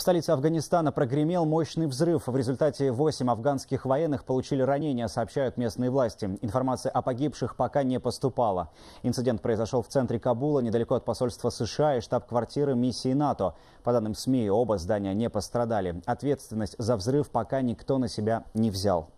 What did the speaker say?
В столице Афганистана прогремел мощный взрыв. В результате 8 афганских военных получили ранения, сообщают местные власти. Информация о погибших пока не поступала. Инцидент произошел в центре Кабула, недалеко от посольства США и штаб-квартиры миссии НАТО. По данным СМИ, оба здания не пострадали. Ответственность за взрыв пока никто на себя не взял.